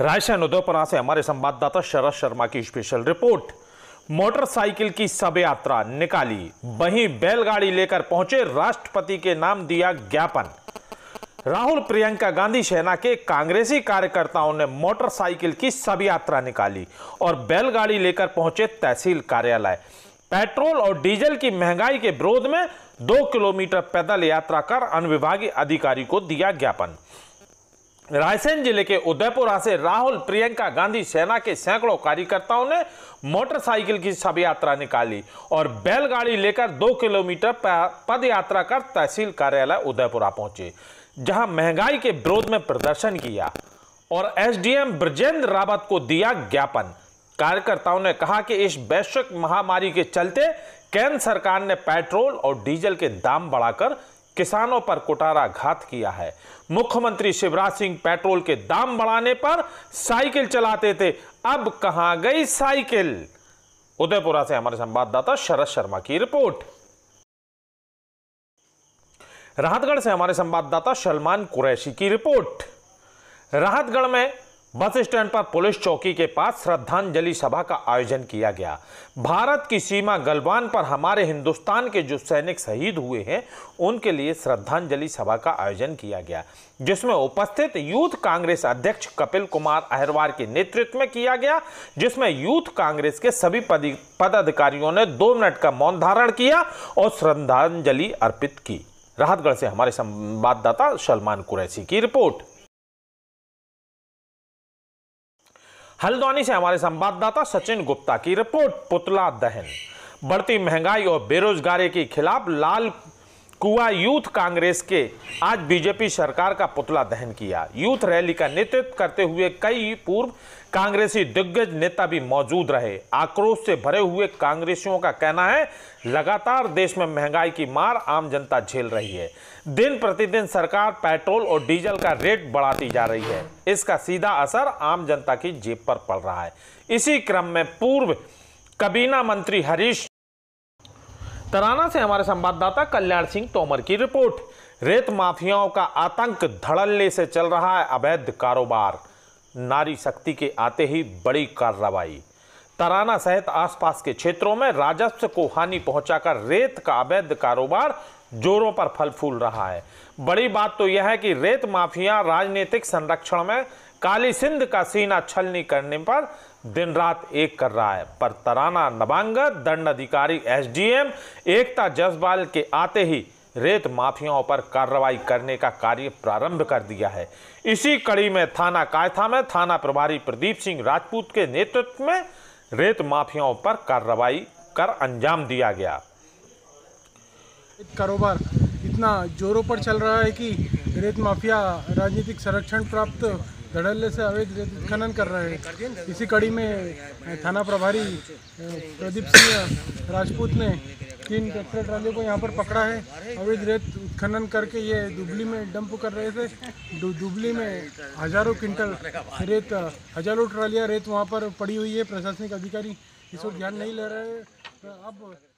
रायसेन उदयपुरा से हमारे संवाददाता शरद शर्मा की स्पेशल रिपोर्ट मोटरसाइकिल की सब यात्रा निकाली वहीं बैलगाड़ी लेकर पहुंचे राष्ट्रपति के नाम दिया ज्ञापन राहुल प्रियंका गांधी सेना के कांग्रेसी कार्यकर्ताओं ने मोटरसाइकिल की सब यात्रा निकाली और बैलगाड़ी लेकर पहुंचे तहसील कार्यालय पेट्रोल और डीजल की महंगाई के विरोध में दो किलोमीटर पैदल यात्रा कर अनुविभागीय अधिकारी को दिया ज्ञापन रायसेन जिले के उदयपुर से राहुल प्रियंका गांधी सेना के सैकड़ों कार्यकर्ताओं ने मोटरसाइकिल की सब यात्रा निकाली और बैलगाड़ी लेकर दो किलोमीटर पद यात्रा कर तहसील कार्यालय उदयपुरा पहुंचे जहां महंगाई के विरोध में प्रदर्शन किया और एसडीएम ब्रजेंद्र रावत को दिया ज्ञापन कार्यकर्ताओं ने कहा कि इस वैश्विक महामारी के चलते केंद्र सरकार ने पेट्रोल और डीजल के दाम बढ़ाकर किसानों पर कुटारा घात किया है मुख्यमंत्री शिवराज सिंह पेट्रोल के दाम बढ़ाने पर साइकिल चलाते थे अब कहां गई साइकिल उदयपुरा से हमारे संवाददाता शरद शर्मा की रिपोर्ट राहतगढ़ से हमारे संवाददाता सलमान कुरैशी की रिपोर्ट राहतगढ़ में बस स्टैंड पर पुलिस चौकी के पास श्रद्धांजलि सभा का आयोजन किया गया भारत की सीमा गलवान पर हमारे हिंदुस्तान के जो सैनिक शहीद हुए हैं उनके लिए श्रद्धांजलि सभा का आयोजन किया गया जिसमें उपस्थित यूथ कांग्रेस अध्यक्ष कपिल कुमार अहरवार के नेतृत्व में किया गया जिसमें यूथ कांग्रेस के सभी पदाधिकारियों ने दो मिनट का मौन धारण किया और श्रद्धांजलि अर्पित की राहतगढ़ से हमारे संवाददाता सलमान कुरैसी की रिपोर्ट हल्द्वानी से हमारे संवाददाता सचिन गुप्ता की रिपोर्ट पुतला दहन बढ़ती महंगाई और बेरोजगारी के खिलाफ लाल कुआ यूथ कांग्रेस के आज बीजेपी सरकार का पुतला दहन किया यूथ रैली का नेतृत्व करते हुए कई पूर्व कांग्रेसी दिग्गज नेता भी मौजूद रहे आक्रोश से भरे हुए कांग्रेसियों का कहना है लगातार देश में महंगाई की मार आम जनता झेल रही है दिन प्रतिदिन सरकार पेट्रोल और डीजल का रेट बढ़ाती जा रही है इसका सीधा असर आम जनता की जेब पर पड़ रहा है इसी क्रम में पूर्व कबीना मंत्री हरीश तराना से हमारे संवाददाता कल्याण सिंह तोमर की रिपोर्ट रेत माफियाओं का आतंक धड़ल्ले से चल रहा है अवैध कारोबार नारी शक्ति के आते ही बड़ी कार्रवाई तराना सहित आसपास के क्षेत्रों में राजस्व को हानि पहुंचाकर रेत का अवैध कारोबार जोरों पर फल फूल रहा है बड़ी बात तो यह है कि रेत माफिया राजनीतिक संरक्षण में काली सिंध का सीना छलनी करने पर दिन रात एक कर रहा है पर तराना नबांग दंड अधिकारी एसडीएम एकता जसवाल के आते ही रेत माफियाओं पर कार्रवाई करने का कार्य प्रारंभ कर दिया है इसी कड़ी में थाना कायथा में थाना प्रभारी प्रदीप सिंह राजपूत के नेतृत्व में रेत माफियाओं पर कार्रवाई कर अंजाम दिया गया कारोबार इतना जोरों पर चल रहा है कि रेत माफिया राजनीतिक संरक्षण प्राप्त धड़ल्ले से अवैध रेत खनन कर रहे हैं इसी कड़ी में थाना प्रभारी प्रदीप सिंह राजपूत ने तीन ट्रैक्टर ट्राली को यहाँ पर पकड़ा है अवैध रेत उत्खनन करके ये दुबली में डंप कर रहे थे दुबली में हजारों क्विंटल रेत हजारों ट्रालियाँ रेत वहाँ पर पड़ी हुई है प्रशासनिक अधिकारी इसको ध्यान नहीं ले रहे अब